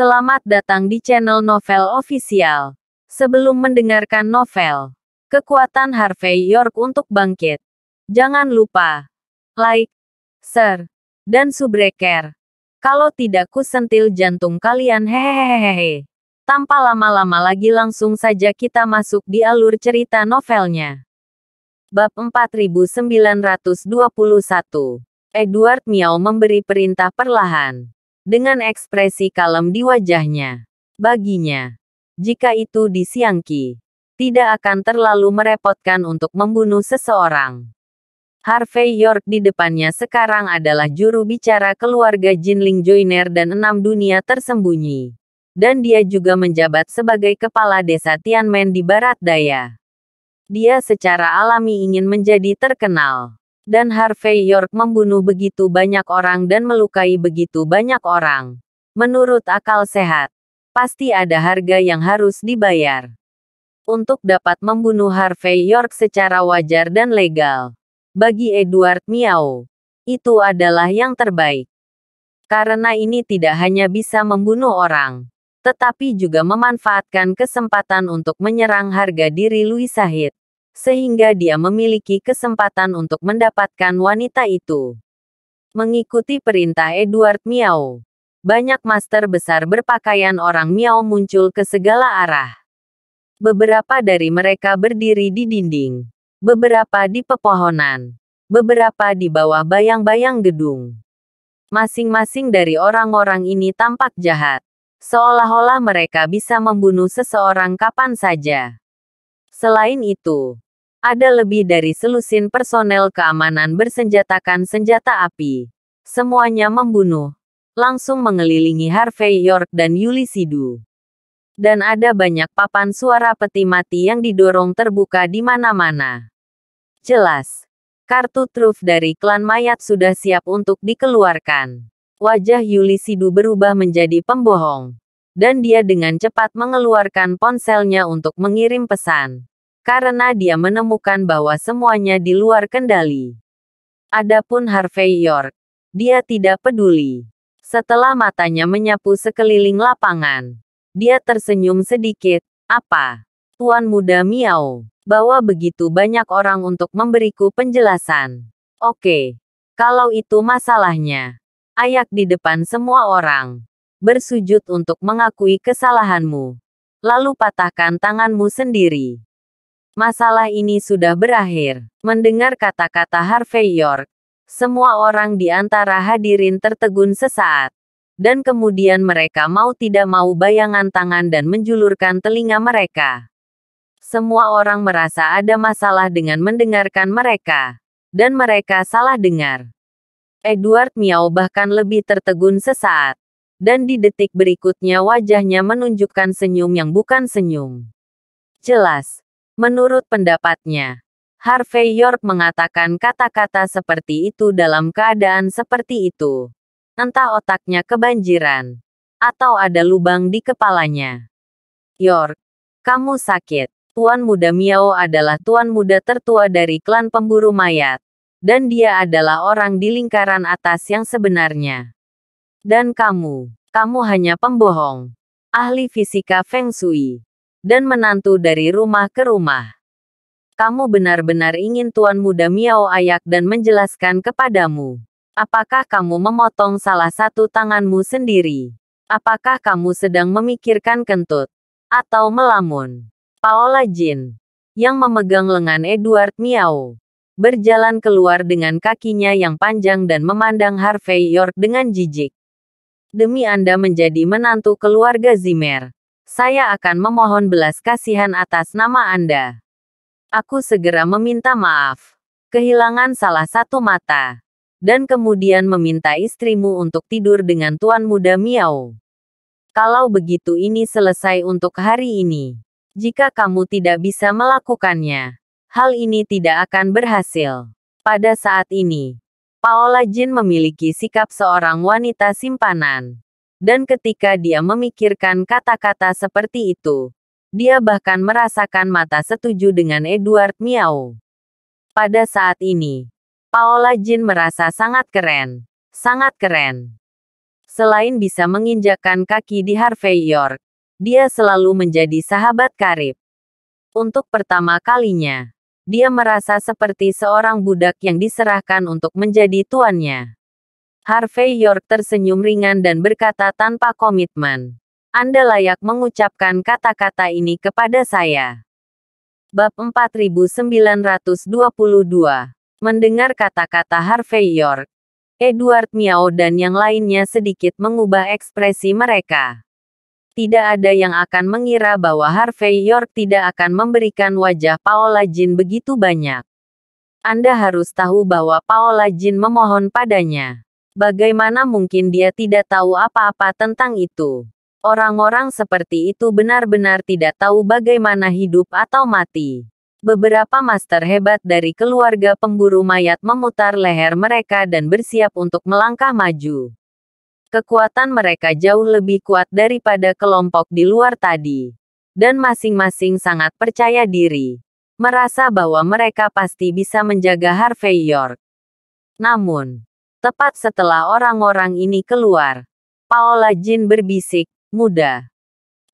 Selamat datang di channel Novel Official. Sebelum mendengarkan novel, kekuatan Harvey York untuk bangkit. Jangan lupa like, share, dan subscribe. Kalau tidak ku sentil jantung kalian hehehehehe. Tanpa lama-lama lagi langsung saja kita masuk di alur cerita novelnya. Bab 4921 Edward Miao memberi perintah perlahan. Dengan ekspresi kalem di wajahnya. Baginya, jika itu di Siangki, tidak akan terlalu merepotkan untuk membunuh seseorang. Harvey York di depannya sekarang adalah juru bicara keluarga Jinling Joiner dan enam dunia tersembunyi. Dan dia juga menjabat sebagai kepala desa Tianmen di Barat Daya. Dia secara alami ingin menjadi terkenal dan Harvey York membunuh begitu banyak orang dan melukai begitu banyak orang. Menurut akal sehat, pasti ada harga yang harus dibayar. Untuk dapat membunuh Harvey York secara wajar dan legal. Bagi Edward Miao, itu adalah yang terbaik. Karena ini tidak hanya bisa membunuh orang, tetapi juga memanfaatkan kesempatan untuk menyerang harga diri Louis Sahid sehingga dia memiliki kesempatan untuk mendapatkan wanita itu. Mengikuti perintah Edward Miao, banyak master besar berpakaian orang Miao muncul ke segala arah. Beberapa dari mereka berdiri di dinding, beberapa di pepohonan, beberapa di bawah bayang-bayang gedung. Masing-masing dari orang-orang ini tampak jahat seolah-olah mereka bisa membunuh seseorang kapan saja. Selain itu, ada lebih dari selusin personel keamanan bersenjatakan senjata api. Semuanya membunuh. Langsung mengelilingi Harvey York dan Yuli Sidu. Dan ada banyak papan suara peti mati yang didorong terbuka di mana-mana. Jelas. Kartu truf dari klan mayat sudah siap untuk dikeluarkan. Wajah Yuli Sidu berubah menjadi pembohong. Dan dia dengan cepat mengeluarkan ponselnya untuk mengirim pesan karena dia menemukan bahwa semuanya di luar kendali. Adapun Harvey York, dia tidak peduli. Setelah matanya menyapu sekeliling lapangan, dia tersenyum sedikit. Apa? Tuan muda Miao, bawa begitu banyak orang untuk memberiku penjelasan. Oke, kalau itu masalahnya. Ayak di depan semua orang. Bersujud untuk mengakui kesalahanmu. Lalu patahkan tanganmu sendiri. Masalah ini sudah berakhir. Mendengar kata-kata Harvey York, semua orang di antara hadirin tertegun sesaat. Dan kemudian mereka mau tidak mau bayangan tangan dan menjulurkan telinga mereka. Semua orang merasa ada masalah dengan mendengarkan mereka. Dan mereka salah dengar. Edward Miao bahkan lebih tertegun sesaat. Dan di detik berikutnya wajahnya menunjukkan senyum yang bukan senyum. Jelas, Menurut pendapatnya, Harvey York mengatakan kata-kata seperti itu dalam keadaan seperti itu. Entah otaknya kebanjiran, atau ada lubang di kepalanya. York, kamu sakit. Tuan Muda Miao adalah tuan muda tertua dari klan pemburu mayat, dan dia adalah orang di lingkaran atas yang sebenarnya. Dan kamu, kamu hanya pembohong. Ahli fisika Feng Shui dan menantu dari rumah ke rumah. Kamu benar-benar ingin Tuan Muda Miao Ayak dan menjelaskan kepadamu. Apakah kamu memotong salah satu tanganmu sendiri? Apakah kamu sedang memikirkan kentut? Atau melamun? Paola Jin, yang memegang lengan Edward Miao, berjalan keluar dengan kakinya yang panjang dan memandang Harvey York dengan jijik. Demi Anda menjadi menantu keluarga Zimmer, saya akan memohon belas kasihan atas nama Anda. Aku segera meminta maaf. Kehilangan salah satu mata. Dan kemudian meminta istrimu untuk tidur dengan tuan muda Miao. Kalau begitu ini selesai untuk hari ini. Jika kamu tidak bisa melakukannya, hal ini tidak akan berhasil. Pada saat ini, Paola Jin memiliki sikap seorang wanita simpanan. Dan ketika dia memikirkan kata-kata seperti itu, dia bahkan merasakan mata setuju dengan Edward Miao. Pada saat ini, Paola Jin merasa sangat keren. Sangat keren. Selain bisa menginjakan kaki di Harvey York, dia selalu menjadi sahabat karib. Untuk pertama kalinya, dia merasa seperti seorang budak yang diserahkan untuk menjadi tuannya. Harvey York tersenyum ringan dan berkata tanpa komitmen. Anda layak mengucapkan kata-kata ini kepada saya. Bab 4922 Mendengar kata-kata Harvey York, Edward Miao dan yang lainnya sedikit mengubah ekspresi mereka. Tidak ada yang akan mengira bahwa Harvey York tidak akan memberikan wajah Paola Jin begitu banyak. Anda harus tahu bahwa Paola Jin memohon padanya. Bagaimana mungkin dia tidak tahu apa-apa tentang itu? Orang-orang seperti itu benar-benar tidak tahu bagaimana hidup atau mati. Beberapa master hebat dari keluarga pemburu mayat memutar leher mereka dan bersiap untuk melangkah maju. Kekuatan mereka jauh lebih kuat daripada kelompok di luar tadi, dan masing-masing sangat percaya diri, merasa bahwa mereka pasti bisa menjaga Harvey York. Namun, Tepat setelah orang-orang ini keluar, Paola Jin berbisik, muda.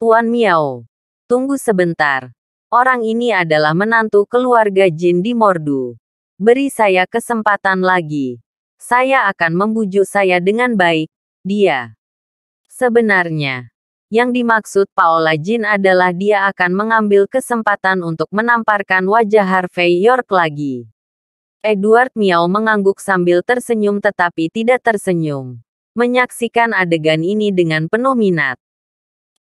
Tuan Miao, tunggu sebentar. Orang ini adalah menantu keluarga Jin di Mordu. Beri saya kesempatan lagi. Saya akan membujuk saya dengan baik, dia. Sebenarnya, yang dimaksud Paola Jin adalah dia akan mengambil kesempatan untuk menamparkan wajah Harvey York lagi. Edward Miao mengangguk sambil tersenyum tetapi tidak tersenyum. Menyaksikan adegan ini dengan penuh minat.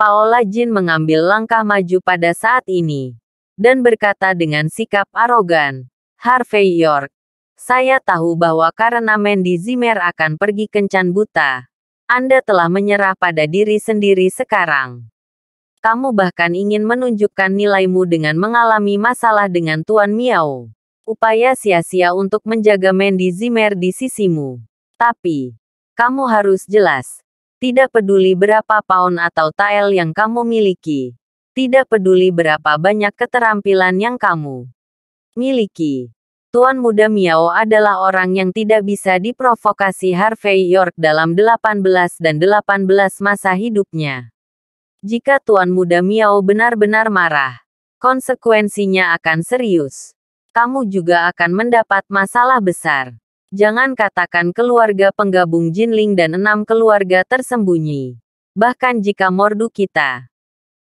Paola Jin mengambil langkah maju pada saat ini. Dan berkata dengan sikap arogan. Harvey York. Saya tahu bahwa karena Mandy Zimmer akan pergi kencan buta. Anda telah menyerah pada diri sendiri sekarang kamu bahkan ingin menunjukkan nilaimu dengan mengalami masalah dengan Tuan Miao. Upaya sia-sia untuk menjaga Mandy Zimmer di sisimu. Tapi, kamu harus jelas. Tidak peduli berapa pound atau tile yang kamu miliki. Tidak peduli berapa banyak keterampilan yang kamu miliki. Tuan muda Miao adalah orang yang tidak bisa diprovokasi Harvey York dalam 18 dan 18 masa hidupnya. Jika tuan muda Miao benar-benar marah, konsekuensinya akan serius kamu juga akan mendapat masalah besar. Jangan katakan keluarga penggabung Jinling dan enam keluarga tersembunyi. Bahkan jika mordu kita,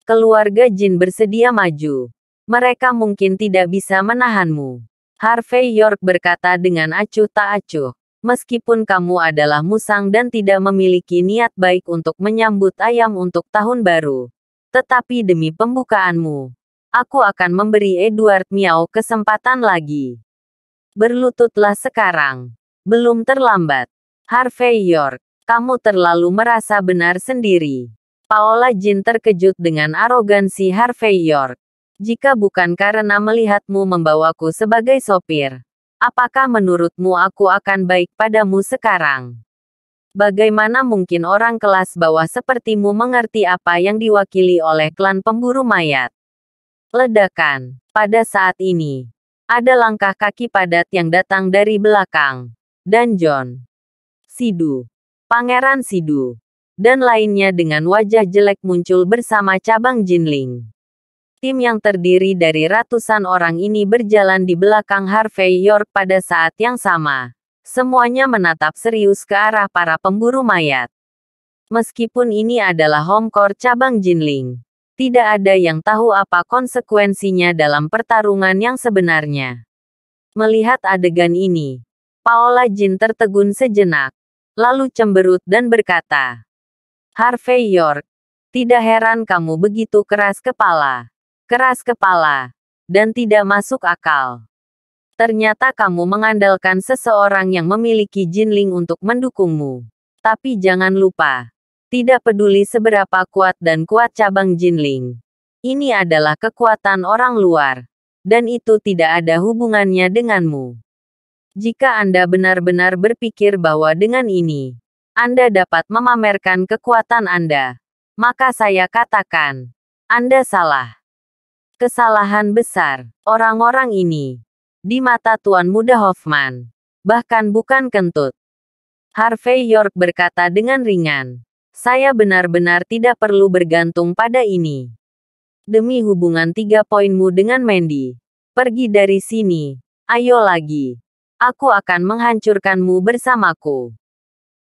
keluarga Jin bersedia maju. Mereka mungkin tidak bisa menahanmu. Harvey York berkata dengan acuh tak acuh. Meskipun kamu adalah musang dan tidak memiliki niat baik untuk menyambut ayam untuk tahun baru. Tetapi demi pembukaanmu, aku akan memberi Edward Miao kesempatan lagi. Berlututlah sekarang. Belum terlambat. Harvey York, kamu terlalu merasa benar sendiri. Paola Jin terkejut dengan arogansi Harvey York. Jika bukan karena melihatmu membawaku sebagai sopir, apakah menurutmu aku akan baik padamu sekarang? Bagaimana mungkin orang kelas bawah sepertimu mengerti apa yang diwakili oleh klan pemburu mayat? Ledakan. Pada saat ini, ada langkah kaki padat yang datang dari belakang. Dan John. Sidu. Pangeran Sidu. Dan lainnya dengan wajah jelek muncul bersama cabang Jinling. Tim yang terdiri dari ratusan orang ini berjalan di belakang Harvey York pada saat yang sama. Semuanya menatap serius ke arah para pemburu mayat. Meskipun ini adalah home court cabang Jinling, tidak ada yang tahu apa konsekuensinya dalam pertarungan yang sebenarnya. Melihat adegan ini, Paola Jin tertegun sejenak, lalu cemberut dan berkata, Harvey York, tidak heran kamu begitu keras kepala, keras kepala, dan tidak masuk akal. Ternyata kamu mengandalkan seseorang yang memiliki jinling untuk mendukungmu. Tapi jangan lupa, tidak peduli seberapa kuat dan kuat cabang Jinling. Ini adalah kekuatan orang luar. Dan itu tidak ada hubungannya denganmu. Jika Anda benar-benar berpikir bahwa dengan ini, Anda dapat memamerkan kekuatan Anda, maka saya katakan, Anda salah. Kesalahan besar, orang-orang ini, di mata Tuan Muda Hoffman, bahkan bukan kentut. Harvey York berkata dengan ringan. Saya benar-benar tidak perlu bergantung pada ini. Demi hubungan tiga poinmu dengan Mandy. Pergi dari sini. Ayo lagi. Aku akan menghancurkanmu bersamaku.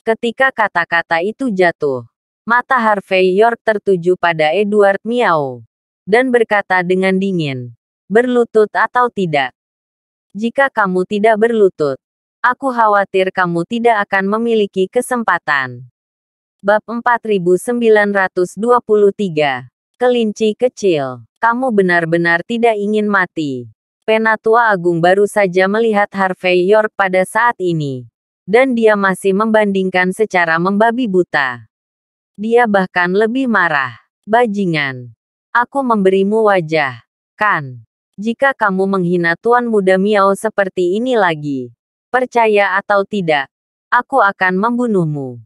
Ketika kata-kata itu jatuh, mata Harvey York tertuju pada Edward Miao. Dan berkata dengan dingin, berlutut atau tidak. Jika kamu tidak berlutut, aku khawatir kamu tidak akan memiliki kesempatan. Bab 4923. Kelinci kecil. Kamu benar-benar tidak ingin mati. Penatua Agung baru saja melihat Harvey York pada saat ini. Dan dia masih membandingkan secara membabi buta. Dia bahkan lebih marah. Bajingan. Aku memberimu wajah. Kan? Jika kamu menghina Tuan Muda Miao seperti ini lagi. Percaya atau tidak, aku akan membunuhmu.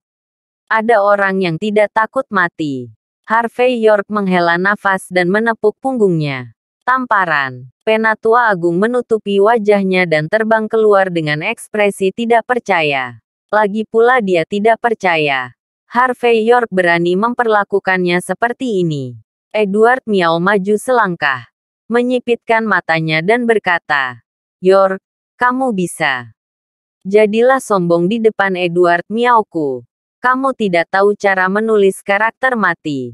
Ada orang yang tidak takut mati. Harvey York menghela nafas dan menepuk punggungnya. Tamparan. Penatua Agung menutupi wajahnya dan terbang keluar dengan ekspresi tidak percaya. Lagi pula dia tidak percaya. Harvey York berani memperlakukannya seperti ini. Edward Miao maju selangkah. Menyipitkan matanya dan berkata, York, kamu bisa. Jadilah sombong di depan Edward Miao ku. Kamu tidak tahu cara menulis karakter mati.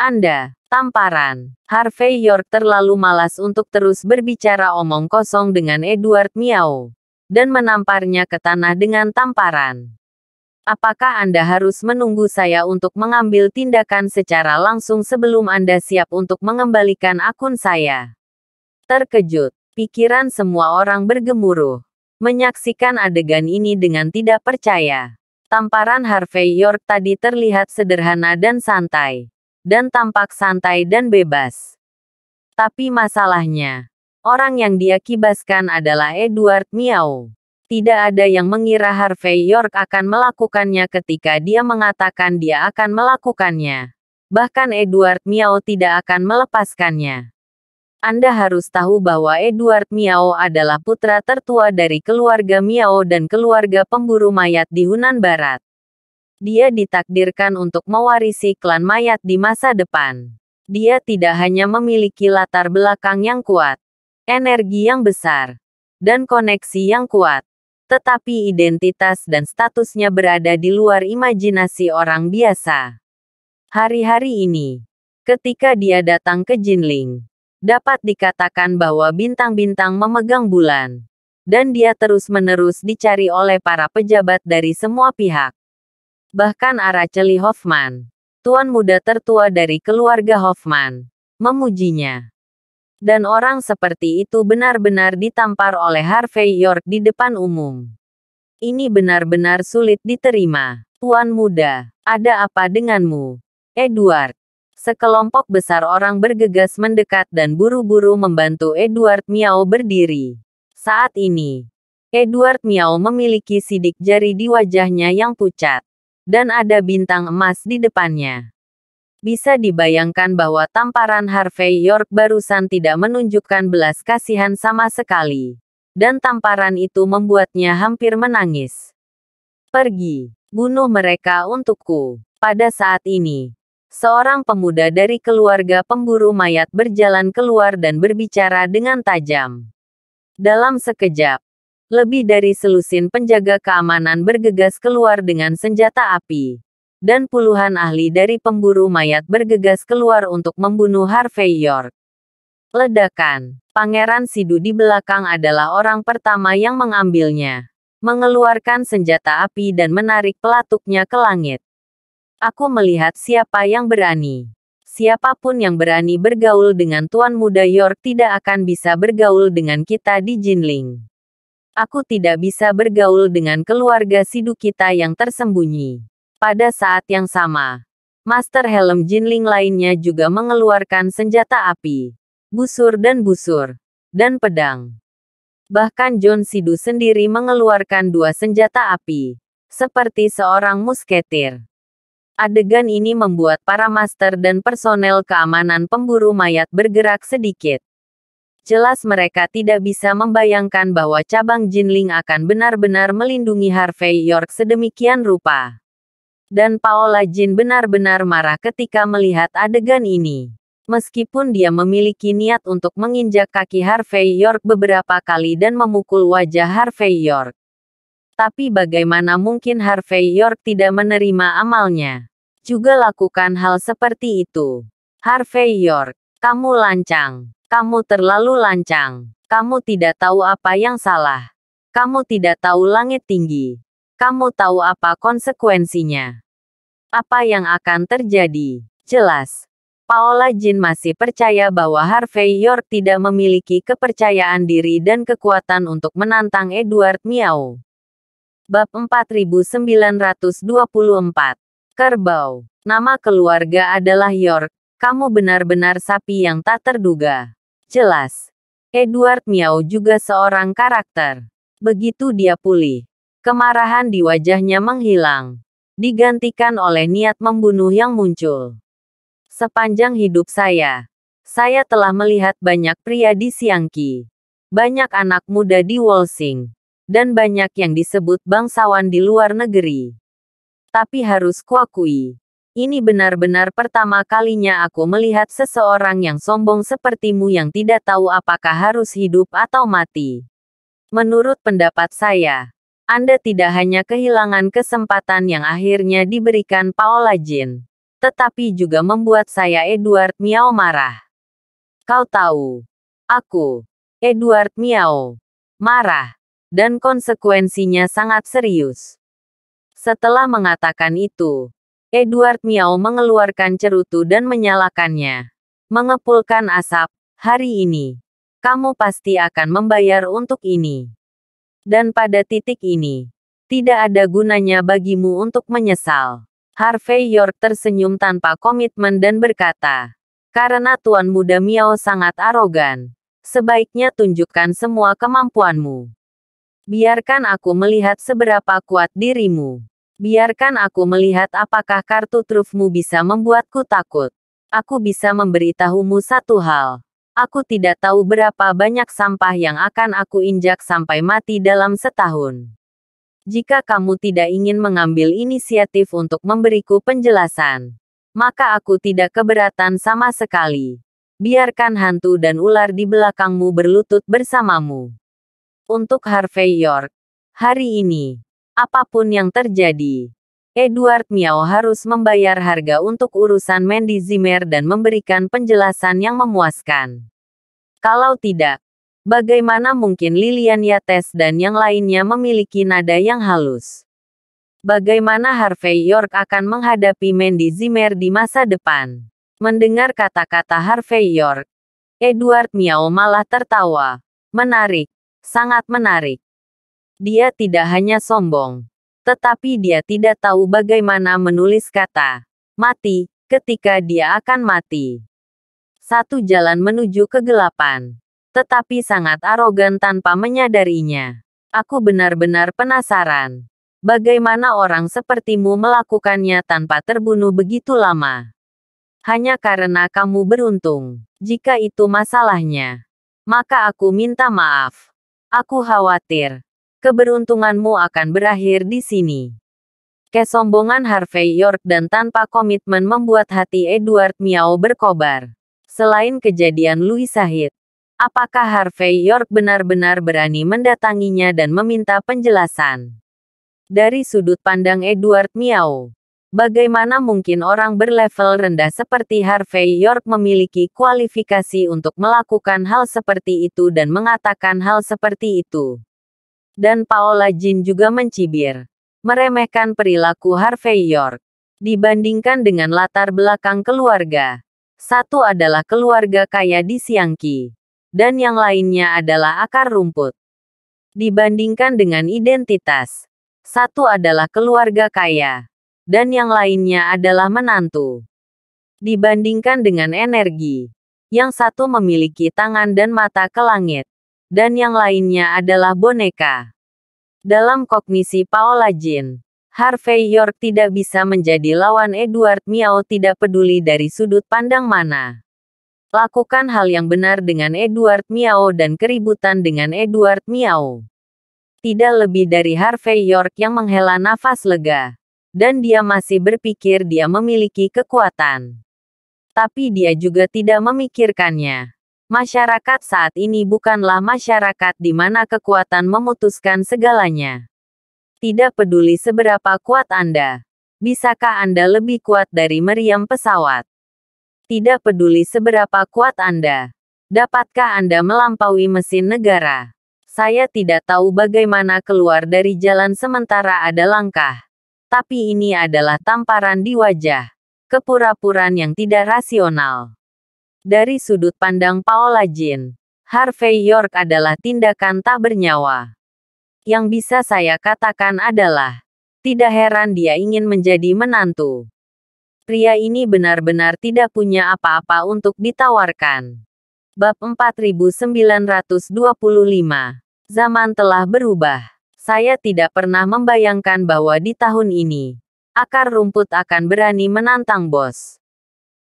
Anda, tamparan. Harvey York terlalu malas untuk terus berbicara omong kosong dengan Edward Miao. Dan menamparnya ke tanah dengan tamparan. Apakah Anda harus menunggu saya untuk mengambil tindakan secara langsung sebelum Anda siap untuk mengembalikan akun saya? Terkejut, pikiran semua orang bergemuruh. Menyaksikan adegan ini dengan tidak percaya. Tamparan Harvey York tadi terlihat sederhana dan santai. Dan tampak santai dan bebas. Tapi masalahnya, orang yang dia kibaskan adalah Edward Miao. Tidak ada yang mengira Harvey York akan melakukannya ketika dia mengatakan dia akan melakukannya. Bahkan Edward Miao tidak akan melepaskannya. Anda harus tahu bahwa Edward Miao adalah putra tertua dari keluarga Miao dan keluarga pemburu mayat di Hunan Barat. Dia ditakdirkan untuk mewarisi klan mayat di masa depan. Dia tidak hanya memiliki latar belakang yang kuat, energi yang besar, dan koneksi yang kuat, tetapi identitas dan statusnya berada di luar imajinasi orang biasa. Hari-hari ini, ketika dia datang ke Jinling, dapat dikatakan bahwa bintang-bintang memegang bulan. Dan dia terus-menerus dicari oleh para pejabat dari semua pihak. Bahkan Araceli Hoffman, tuan muda tertua dari keluarga Hoffman, memujinya. Dan orang seperti itu benar-benar ditampar oleh Harvey York di depan umum. Ini benar-benar sulit diterima. Tuan muda, ada apa denganmu? Edward, sekelompok besar orang bergegas mendekat dan buru-buru membantu Edward Miao berdiri. Saat ini, Edward Miao memiliki sidik jari di wajahnya yang pucat, dan ada bintang emas di depannya. Bisa dibayangkan bahwa tamparan Harvey York barusan tidak menunjukkan belas kasihan sama sekali. Dan tamparan itu membuatnya hampir menangis. Pergi, bunuh mereka untukku. Pada saat ini, seorang pemuda dari keluarga pemburu mayat berjalan keluar dan berbicara dengan tajam. Dalam sekejap, lebih dari selusin penjaga keamanan bergegas keluar dengan senjata api. Dan puluhan ahli dari pemburu mayat bergegas keluar untuk membunuh Harvey York. Ledakan, Pangeran Sidu di belakang adalah orang pertama yang mengambilnya. Mengeluarkan senjata api dan menarik pelatuknya ke langit. Aku melihat siapa yang berani. Siapapun yang berani bergaul dengan Tuan Muda York tidak akan bisa bergaul dengan kita di Jinling. Aku tidak bisa bergaul dengan keluarga sidu kita yang tersembunyi. Pada saat yang sama, Master Helm Jinling lainnya juga mengeluarkan senjata api, busur dan busur, dan pedang. Bahkan John Sidu sendiri mengeluarkan dua senjata api, seperti seorang musketir. Adegan ini membuat para master dan personel keamanan pemburu mayat bergerak sedikit. Jelas mereka tidak bisa membayangkan bahwa cabang Jinling akan benar-benar melindungi Harvey York sedemikian rupa. Dan Paola Jin benar-benar marah ketika melihat adegan ini. Meskipun dia memiliki niat untuk menginjak kaki Harvey York beberapa kali dan memukul wajah Harvey York, tapi bagaimana mungkin Harvey York tidak menerima amalnya? juga lakukan hal seperti itu. Harvey York, kamu lancang. Kamu terlalu lancang. Kamu tidak tahu apa yang salah. Kamu tidak tahu langit tinggi. Kamu tahu apa konsekuensinya. Apa yang akan terjadi? Jelas, Paola Jin masih percaya bahwa Harvey York tidak memiliki kepercayaan diri dan kekuatan untuk menantang Edward Miao. Bab 4924 Kerbau. Nama keluarga adalah York. Kamu benar-benar sapi yang tak terduga. Jelas. Edward Miao juga seorang karakter. Begitu dia pulih, kemarahan di wajahnya menghilang. Digantikan oleh niat membunuh yang muncul. Sepanjang hidup saya, saya telah melihat banyak pria di Siangki. Banyak anak muda di Walsing, Dan banyak yang disebut bangsawan di luar negeri tapi harus kuakui. Ini benar-benar pertama kalinya aku melihat seseorang yang sombong sepertimu yang tidak tahu apakah harus hidup atau mati. Menurut pendapat saya, Anda tidak hanya kehilangan kesempatan yang akhirnya diberikan Paola Jin, tetapi juga membuat saya Edward Miao marah. Kau tahu, aku, Edward Miao, marah, dan konsekuensinya sangat serius. Setelah mengatakan itu, Edward Miao mengeluarkan cerutu dan menyalakannya. Mengepulkan asap, hari ini, kamu pasti akan membayar untuk ini. Dan pada titik ini, tidak ada gunanya bagimu untuk menyesal. Harvey York tersenyum tanpa komitmen dan berkata, karena tuan muda Miao sangat arogan, sebaiknya tunjukkan semua kemampuanmu. Biarkan aku melihat seberapa kuat dirimu. Biarkan aku melihat apakah kartu trufmu bisa membuatku takut. Aku bisa memberitahumu satu hal. Aku tidak tahu berapa banyak sampah yang akan aku injak sampai mati dalam setahun. Jika kamu tidak ingin mengambil inisiatif untuk memberiku penjelasan, maka aku tidak keberatan sama sekali. Biarkan hantu dan ular di belakangmu berlutut bersamamu. Untuk Harvey York, hari ini Apapun yang terjadi, Edward Miao harus membayar harga untuk urusan Mandy Zimmer dan memberikan penjelasan yang memuaskan. Kalau tidak, bagaimana mungkin Lilian Yates dan yang lainnya memiliki nada yang halus? Bagaimana Harvey York akan menghadapi Mandy Zimmer di masa depan? Mendengar kata-kata Harvey York, Edward Miao malah tertawa. Menarik, sangat menarik. Dia tidak hanya sombong. Tetapi dia tidak tahu bagaimana menulis kata mati ketika dia akan mati. Satu jalan menuju kegelapan. Tetapi sangat arogan tanpa menyadarinya. Aku benar-benar penasaran. Bagaimana orang sepertimu melakukannya tanpa terbunuh begitu lama? Hanya karena kamu beruntung. Jika itu masalahnya, maka aku minta maaf. Aku khawatir keberuntunganmu akan berakhir di sini. Kesombongan Harvey York dan tanpa komitmen membuat hati Edward Miao berkobar. Selain kejadian Louis Sahid, apakah Harvey York benar-benar berani mendatanginya dan meminta penjelasan? Dari sudut pandang Edward Miao, bagaimana mungkin orang berlevel rendah seperti Harvey York memiliki kualifikasi untuk melakukan hal seperti itu dan mengatakan hal seperti itu? Dan Paola Jin juga mencibir. Meremehkan perilaku Harvey York. Dibandingkan dengan latar belakang keluarga. Satu adalah keluarga kaya di Siangki. Dan yang lainnya adalah akar rumput. Dibandingkan dengan identitas. Satu adalah keluarga kaya. Dan yang lainnya adalah menantu. Dibandingkan dengan energi yang satu memiliki tangan dan mata ke langit, dan yang lainnya adalah boneka. Dalam kognisi Paola Jean, Harvey York tidak bisa menjadi lawan Edward Miao tidak peduli dari sudut pandang mana. Lakukan hal yang benar dengan Edward Miao dan keributan dengan Edward Miao. Tidak lebih dari Harvey York yang menghela nafas lega. Dan dia masih berpikir dia memiliki kekuatan. Tapi dia juga tidak memikirkannya. Masyarakat saat ini bukanlah masyarakat di mana kekuatan memutuskan segalanya. Tidak peduli seberapa kuat Anda. Bisakah Anda lebih kuat dari meriam pesawat? Tidak peduli seberapa kuat Anda. Dapatkah Anda melampaui mesin negara? Saya tidak tahu bagaimana keluar dari jalan sementara ada langkah. Tapi ini adalah tamparan di wajah. Kepura-puran yang tidak rasional. Dari sudut pandang Paola Jean, Harvey York adalah tindakan tak bernyawa. Yang bisa saya katakan adalah, tidak heran dia ingin menjadi menantu. Pria ini benar-benar tidak punya apa-apa untuk ditawarkan. Bab 4925 Zaman telah berubah. Saya tidak pernah membayangkan bahwa di tahun ini, akar rumput akan berani menantang bos.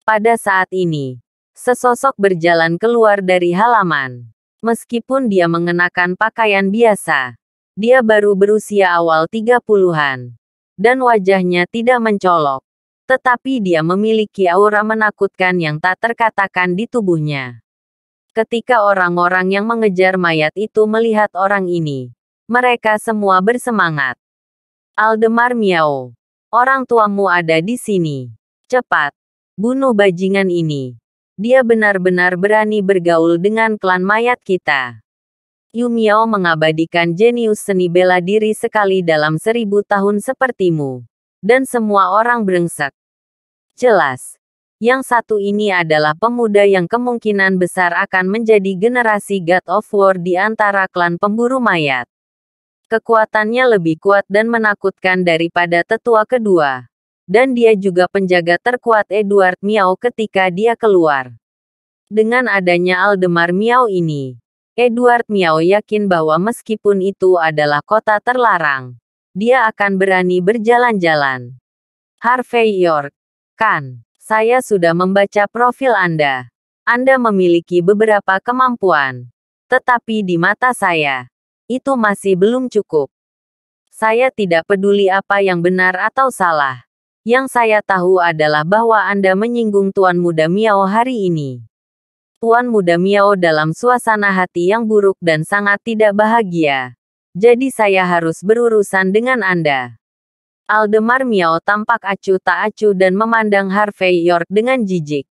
Pada saat ini, sesosok berjalan keluar dari halaman. Meskipun dia mengenakan pakaian biasa, dia baru berusia awal 30-an. Dan wajahnya tidak mencolok. Tetapi dia memiliki aura menakutkan yang tak terkatakan di tubuhnya. Ketika orang-orang yang mengejar mayat itu melihat orang ini, mereka semua bersemangat. Aldemar Miao, orang tuamu ada di sini. Cepat, bunuh bajingan ini. Dia benar-benar berani bergaul dengan klan mayat kita. Yu Miao mengabadikan jenius seni bela diri sekali dalam seribu tahun sepertimu. Dan semua orang brengsek. Jelas. Yang satu ini adalah pemuda yang kemungkinan besar akan menjadi generasi God of War di antara klan pemburu mayat kekuatannya lebih kuat dan menakutkan daripada tetua kedua dan dia juga penjaga terkuat Edward Miao ketika dia keluar. Dengan adanya Aldemar Miao ini, Edward Miao yakin bahwa meskipun itu adalah kota terlarang, dia akan berani berjalan-jalan. Harvey York, kan, saya sudah membaca profil Anda. Anda memiliki beberapa kemampuan. Tetapi di mata saya, itu masih belum cukup. Saya tidak peduli apa yang benar atau salah yang saya tahu adalah bahwa Anda menyinggung Tuan Muda Miao hari ini. Tuan Muda Miao dalam suasana hati yang buruk dan sangat tidak bahagia. Jadi saya harus berurusan dengan Anda. Aldemar Miao tampak acuh tak acuh dan memandang Harvey York dengan jijik.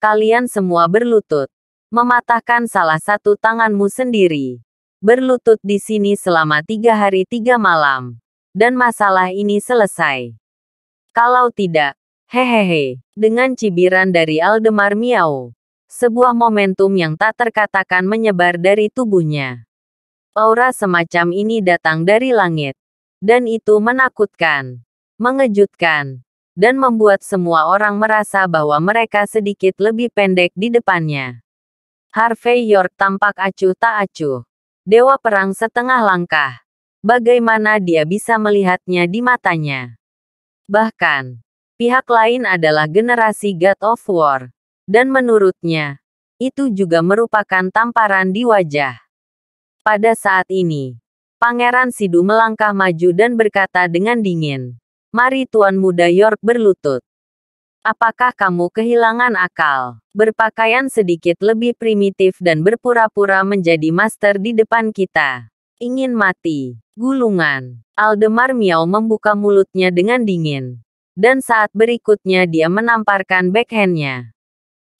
Kalian semua berlutut. Mematahkan salah satu tanganmu sendiri. Berlutut di sini selama tiga hari tiga malam. Dan masalah ini selesai. Kalau tidak, hehehe, dengan cibiran dari Aldemar Miao. Sebuah momentum yang tak terkatakan menyebar dari tubuhnya. Aura semacam ini datang dari langit. Dan itu menakutkan, mengejutkan, dan membuat semua orang merasa bahwa mereka sedikit lebih pendek di depannya. Harvey York tampak acuh tak acuh. Dewa perang setengah langkah. Bagaimana dia bisa melihatnya di matanya? Bahkan, pihak lain adalah generasi God of War. Dan menurutnya, itu juga merupakan tamparan di wajah. Pada saat ini, Pangeran Sidu melangkah maju dan berkata dengan dingin, Mari Tuan Muda York berlutut. Apakah kamu kehilangan akal? Berpakaian sedikit lebih primitif dan berpura-pura menjadi master di depan kita. Ingin mati. Gulungan. Aldemar Miao membuka mulutnya dengan dingin. Dan saat berikutnya dia menamparkan backhandnya.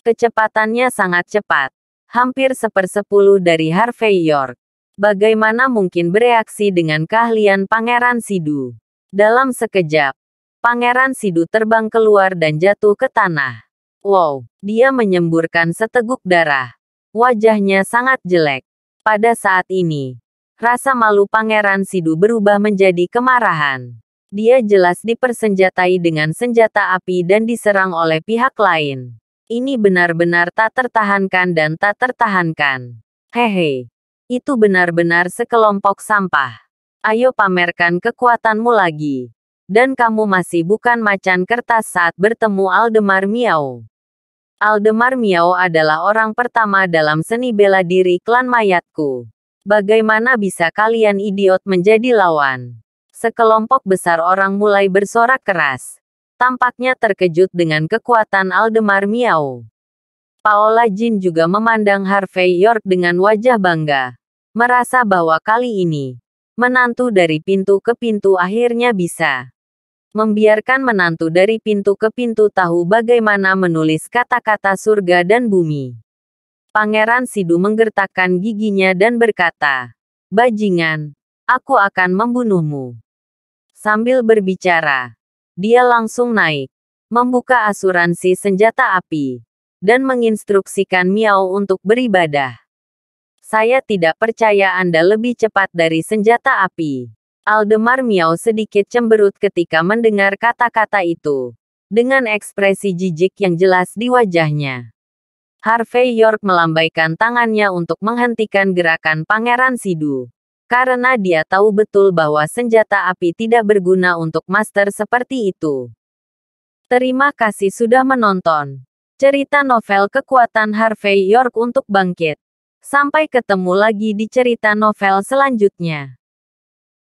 Kecepatannya sangat cepat. Hampir sepersepuluh dari Harvey York. Bagaimana mungkin bereaksi dengan keahlian Pangeran Sidu? Dalam sekejap, Pangeran Sidu terbang keluar dan jatuh ke tanah. Wow, dia menyemburkan seteguk darah. Wajahnya sangat jelek. Pada saat ini, Rasa malu Pangeran Sidu berubah menjadi kemarahan. Dia jelas dipersenjatai dengan senjata api dan diserang oleh pihak lain. Ini benar-benar tak tertahankan dan tak tertahankan. Hehe. Itu benar-benar sekelompok sampah. Ayo pamerkan kekuatanmu lagi. Dan kamu masih bukan macan kertas saat bertemu Aldemar Miao. Aldemar Miao adalah orang pertama dalam seni bela diri klan mayatku. Bagaimana bisa kalian idiot menjadi lawan? Sekelompok besar orang mulai bersorak keras. Tampaknya terkejut dengan kekuatan Aldemar Miao. Paola Jin juga memandang Harvey York dengan wajah bangga. Merasa bahwa kali ini, menantu dari pintu ke pintu akhirnya bisa. Membiarkan menantu dari pintu ke pintu tahu bagaimana menulis kata-kata surga dan bumi. Pangeran Sidu menggertakkan giginya dan berkata, Bajingan, aku akan membunuhmu. Sambil berbicara, dia langsung naik, membuka asuransi senjata api, dan menginstruksikan Miao untuk beribadah. Saya tidak percaya Anda lebih cepat dari senjata api. Aldemar Miao sedikit cemberut ketika mendengar kata-kata itu. Dengan ekspresi jijik yang jelas di wajahnya. Harvey York melambaikan tangannya untuk menghentikan gerakan Pangeran Sidu. Karena dia tahu betul bahwa senjata api tidak berguna untuk master seperti itu. Terima kasih sudah menonton. Cerita novel kekuatan Harvey York untuk bangkit. Sampai ketemu lagi di cerita novel selanjutnya.